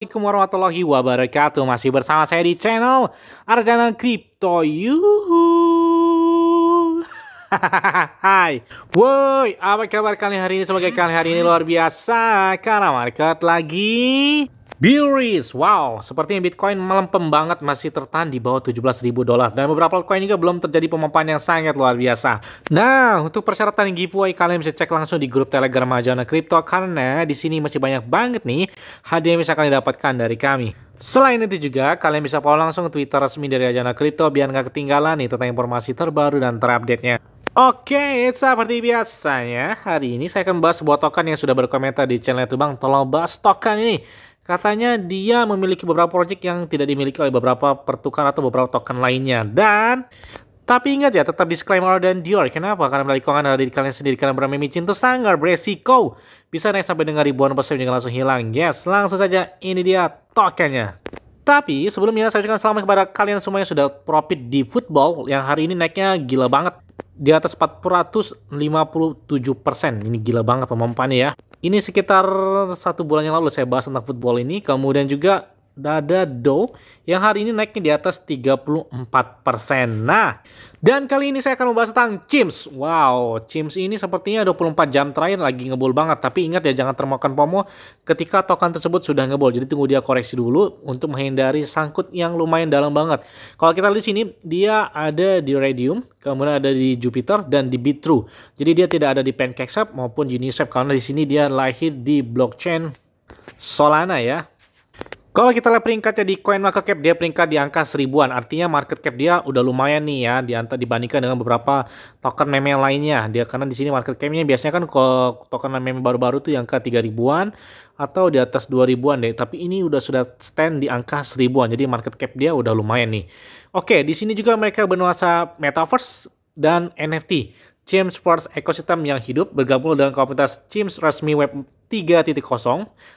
Assalamualaikum warahmatullahi wabarakatuh Masih bersama saya di channel Arjana Crypto Yuhu Hai Woi apa kabar kalian hari ini Semoga kalian hari ini luar biasa Karena market lagi Bullish, wow, sepertinya Bitcoin melempem banget masih tertahan di bawah 17.000 dolar dan beberapa altcoin juga belum terjadi pemampanan yang sangat luar biasa. Nah, untuk persyaratan giveaway kalian bisa cek langsung di grup Telegram Ajana Crypto karena di sini masih banyak banget nih hadiah yang bisa kalian dapatkan dari kami. Selain itu juga, kalian bisa follow langsung Twitter resmi dari Ajana Crypto biar nggak ketinggalan nih tentang informasi terbaru dan terupdate-nya. Oke, seperti biasanya, hari ini saya akan bahas sebuah token yang sudah berkomentar di channel itu Bang. Tolong bahas token ini. Katanya dia memiliki beberapa project yang tidak dimiliki oleh beberapa pertukar atau beberapa token lainnya. Dan tapi ingat ya, tetap disclaimer dan Dior. Kenapa? Karena melalui keuangan dari kalian sendiri. Kalian beramai micin itu sangat beresiko. Bisa naik sampai dengan ribuan persen langsung hilang. Yes, langsung saja. Ini dia tokennya. Tapi sebelumnya saya ucapkan selamat kepada kalian semua yang sudah profit di football yang hari ini naiknya gila banget. Di atas 457%. persen Ini gila banget pemampannya ya. Ini sekitar satu bulan yang lalu saya bahas tentang football ini. Kemudian juga Dada Dow yang hari ini naiknya di atas 34%. Nah, dan kali ini saya akan membahas tentang Chims. Wow, Chims ini sepertinya 24 jam terakhir lagi ngebul banget. Tapi ingat ya, jangan termakan promo ketika token tersebut sudah ngebul. Jadi tunggu dia koreksi dulu untuk menghindari sangkut yang lumayan dalam banget. Kalau kita lihat di sini, dia ada di Radium, kemudian ada di Jupiter, dan di Bitru. Jadi dia tidak ada di PancakeSwap maupun Uniswap karena di sini dia lahir di blockchain Solana ya. Kalau kita lihat peringkatnya di coin market cap dia peringkat di angka seribuan, artinya market cap dia udah lumayan nih ya diantar dibandingkan dengan beberapa token meme lainnya. Dia karena di sini market capnya biasanya kan kalau token meme baru-baru tuh yang ke tiga ribuan atau di atas dua ribuan deh. Tapi ini udah sudah stand di angka seribuan, jadi market cap dia udah lumayan nih. Oke, di sini juga mereka bernuansa metaverse dan NFT. James Sports Ecosystem yang hidup bergabung dengan komunitas Teams resmi web 3.0.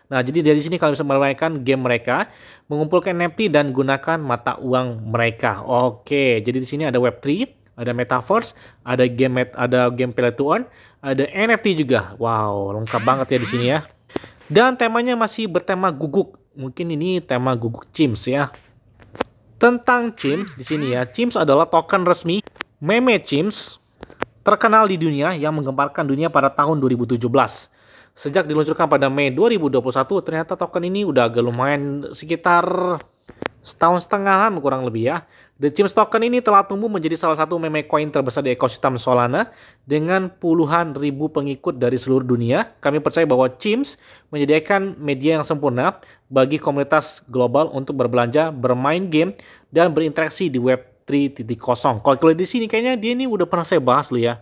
Nah, jadi dari sini kalian bisa memainkan game mereka, mengumpulkan NFT dan gunakan mata uang mereka. Oke, jadi di sini ada Web3, ada Metaverse, ada game ada game play to earn, ada NFT juga. Wow, lengkap banget ya di sini ya. Dan temanya masih bertema guguk. Mungkin ini tema guguk Teams ya. Tentang Teams di sini ya. Teams adalah token resmi meme Teams terkenal di dunia yang menggemparkan dunia pada tahun 2017. Sejak diluncurkan pada Mei 2021, ternyata token ini udah agak lumayan sekitar setahun setengahan kurang lebih ya. The Chimps token ini telah tumbuh menjadi salah satu meme coin terbesar di ekosistem Solana dengan puluhan ribu pengikut dari seluruh dunia. Kami percaya bahwa Chimps menyediakan media yang sempurna bagi komunitas global untuk berbelanja, bermain game, dan berinteraksi di web 3.0. Kalau di sini kayaknya dia ini udah pernah saya bahas loh ya.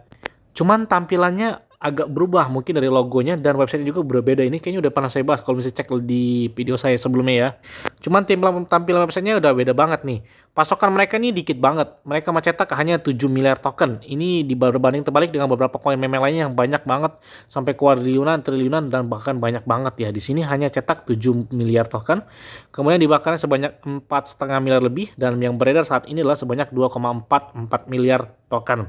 Cuman tampilannya agak berubah mungkin dari logonya dan website juga berbeda ini kayaknya udah pernah saya bahas kalau misalnya cek di video saya sebelumnya ya cuman tampilan tampilan websitenya udah beda banget nih pasokan mereka ini dikit banget mereka mencetak hanya 7 miliar token ini dibanding terbalik dengan beberapa koin meme lainnya yang banyak banget sampai kuadriunan triliunan dan bahkan banyak banget ya di sini hanya cetak 7 miliar token kemudian dibakarnya sebanyak empat setengah miliar lebih dan yang beredar saat ini adalah sebanyak 2,44 miliar token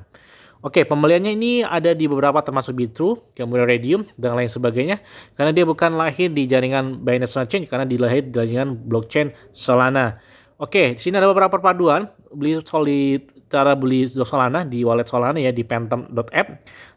Oke, pembeliannya ini ada di beberapa termasuk Bitru, kemudian Radium, dan lain sebagainya. Karena dia bukan lahir di jaringan Binance Smart Chain, karena dilahir di jaringan blockchain Solana. Oke, di sini ada beberapa perpaduan. Beli solid cara beli Solana di wallet Solana ya di phantom.app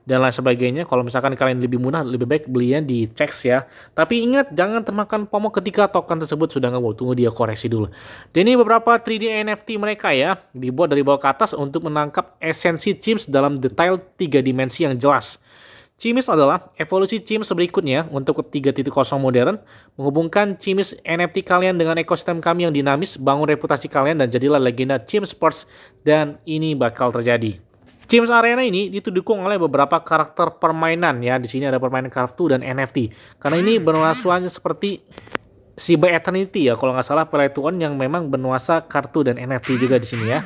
dan lain sebagainya. Kalau misalkan kalian lebih mudah, lebih baik belinya di Chex ya. Tapi ingat jangan termakan promo ketika token tersebut sudah nggak mau Tunggu dia koreksi dulu. Dan ini beberapa 3D NFT mereka ya dibuat dari bawah ke atas untuk menangkap esensi chips dalam detail tiga dimensi yang jelas. CIMIS adalah evolusi CIMIS berikutnya untuk 3.0 modern, menghubungkan CIMIS NFT kalian dengan ekosistem kami yang dinamis, bangun reputasi kalian, dan jadilah legenda CIMIS Sports, dan ini bakal terjadi. Chimis Arena ini didukung oleh beberapa karakter permainan ya. Di sini ada permainan kartu dan NFT. Karena ini bernuansa seperti Cyber Eternity ya kalau nggak salah Play to yang memang bernuansa kartu dan NFT juga di sini ya.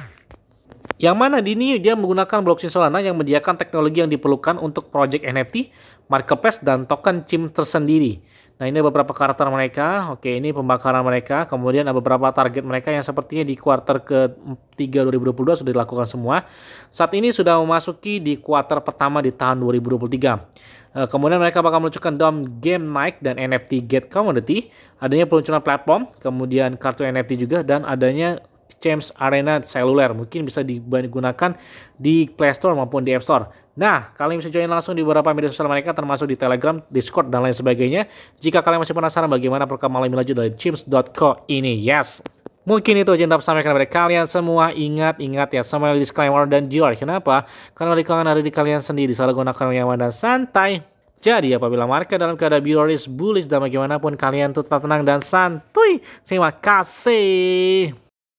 Yang mana di ini dia menggunakan blockchain Solana yang menyediakan teknologi yang diperlukan untuk project NFT, marketplace, dan token CIM tersendiri. Nah ini beberapa karakter mereka, oke ini pembakaran mereka, kemudian ada beberapa target mereka yang sepertinya di kuarter ketiga 2022 sudah dilakukan semua. Saat ini sudah memasuki di kuarter pertama di tahun 2023. Eh, kemudian mereka bakal meluncurkan DOM Game Nike dan NFT Get Community, adanya peluncuran platform, kemudian kartu NFT juga, dan adanya James Arena seluler. Mungkin bisa digunakan di Play Store maupun di App Store. Nah, kalian bisa join langsung di beberapa media sosial mereka termasuk di Telegram, Discord, dan lain sebagainya. Jika kalian masih penasaran bagaimana program malam lanjut dari James.co ini. Yes, Mungkin itu yang dapat sampaikan kepada kalian semua. Ingat-ingat ya, sama disclaimer dan jiwa. Kenapa? Karena lingkungan ada di kalian sendiri. Salah gunakan yang dan santai. Jadi apabila market dalam keadaan bioris, bullish, dan bagaimanapun kalian tetap tenang dan santuy. Terima kasih.